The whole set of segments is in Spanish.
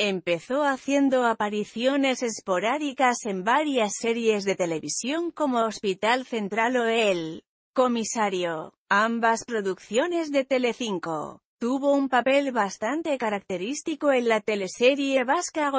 Empezó haciendo apariciones esporádicas en varias series de televisión como Hospital Central o El Comisario, ambas producciones de Telecinco. Tuvo un papel bastante característico en la teleserie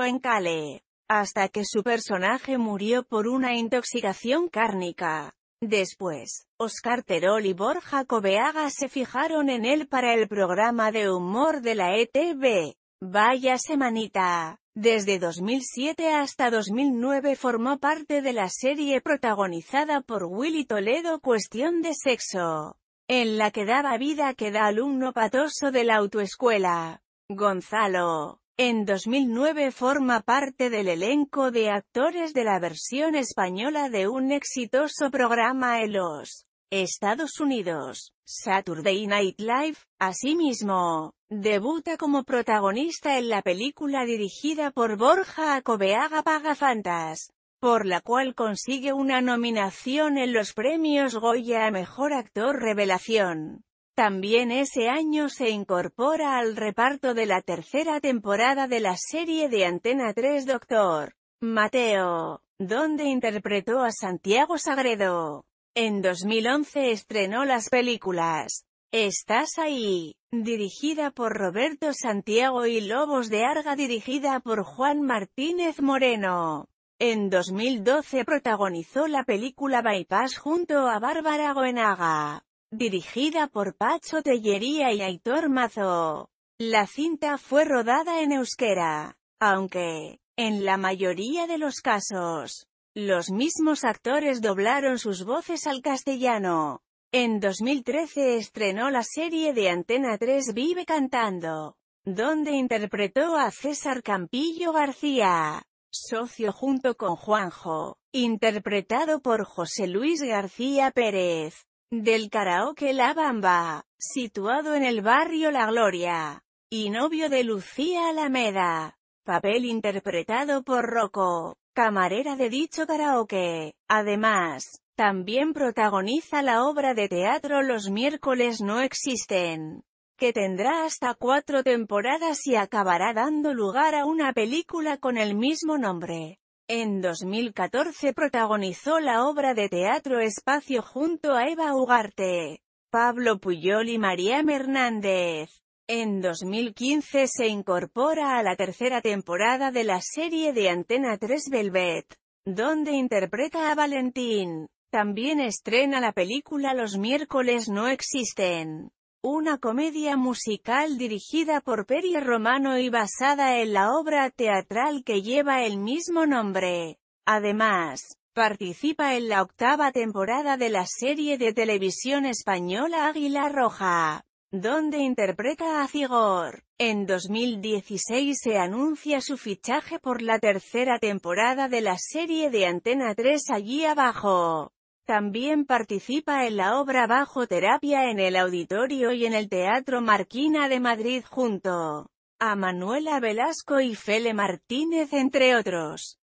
en Cale, hasta que su personaje murió por una intoxicación cárnica. Después, Oscar Terol y Borja Cobeaga se fijaron en él para el programa de humor de la ETV. Vaya semanita. Desde 2007 hasta 2009 formó parte de la serie protagonizada por Willy Toledo Cuestión de Sexo, en la que daba vida a queda alumno patoso de la autoescuela. Gonzalo. En 2009 forma parte del elenco de actores de la versión española de un exitoso programa ELOS. Estados Unidos, Saturday Night Live, asimismo, debuta como protagonista en la película dirigida por Borja Acobeaga Pagafantas, por la cual consigue una nominación en los premios Goya a Mejor Actor Revelación. También ese año se incorpora al reparto de la tercera temporada de la serie de Antena 3 Doctor Mateo, donde interpretó a Santiago Sagredo. En 2011 estrenó las películas Estás ahí, dirigida por Roberto Santiago y Lobos de Arga dirigida por Juan Martínez Moreno. En 2012 protagonizó la película Bypass junto a Bárbara Goenaga, dirigida por Pacho Tellería y Aitor Mazo. La cinta fue rodada en euskera, aunque, en la mayoría de los casos, los mismos actores doblaron sus voces al castellano. En 2013 estrenó la serie de Antena 3 Vive Cantando, donde interpretó a César Campillo García, socio junto con Juanjo, interpretado por José Luis García Pérez, del karaoke La Bamba, situado en el barrio La Gloria, y novio de Lucía Alameda, papel interpretado por Rocco camarera de dicho karaoke. Además, también protagoniza la obra de teatro Los miércoles no existen, que tendrá hasta cuatro temporadas y acabará dando lugar a una película con el mismo nombre. En 2014 protagonizó la obra de teatro Espacio junto a Eva Ugarte, Pablo Puyol y María Hernández. En 2015 se incorpora a la tercera temporada de la serie de Antena 3 Velvet, donde interpreta a Valentín. También estrena la película Los miércoles no existen, una comedia musical dirigida por Peri Romano y basada en la obra teatral que lleva el mismo nombre. Además, participa en la octava temporada de la serie de televisión española Águila Roja donde interpreta a Cigor. En 2016 se anuncia su fichaje por la tercera temporada de la serie de Antena 3 Allí Abajo. También participa en la obra Bajo Terapia en el Auditorio y en el Teatro Marquina de Madrid junto a Manuela Velasco y Fele Martínez entre otros.